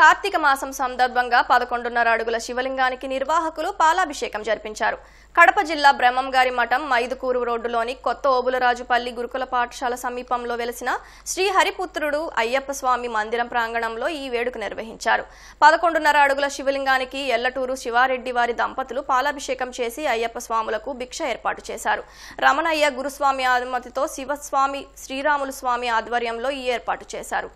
కార్తీక మాసం సందర్భంగా పదకొండున్నర అడుగుల శివలింగానికి నిర్వాహకులు పాలాభిషేకం జరిపించారు కడప జిల్లా బ్రహ్మంగారి మఠం మైదుకూరు రోడ్డులోని కొత్త ఓబులరాజుపల్లి గురుకుల పాఠశాల సమీపంలో వెలిసిన శ్రీ హరిపుత్రుడు అయ్యప్ప స్వామి మందిరం ప్రాంగణంలో ఈ వేడుక నిర్వహించారు పదకొండున్నర అడుగుల శివలింగానికి ఎల్లటూరు శివారెడ్డి వారి దంపతులు పాలాభిషేకం చేసి అయ్యప్ప స్వాములకు భిక్ష ఏర్పాటు చేశారు రమణయ్య గురుస్వామి అనుమతితో శివస్వామి శ్రీరాములు స్వామి ఆధ్వర్యంలో ఈ ఏర్పాటు చేశారు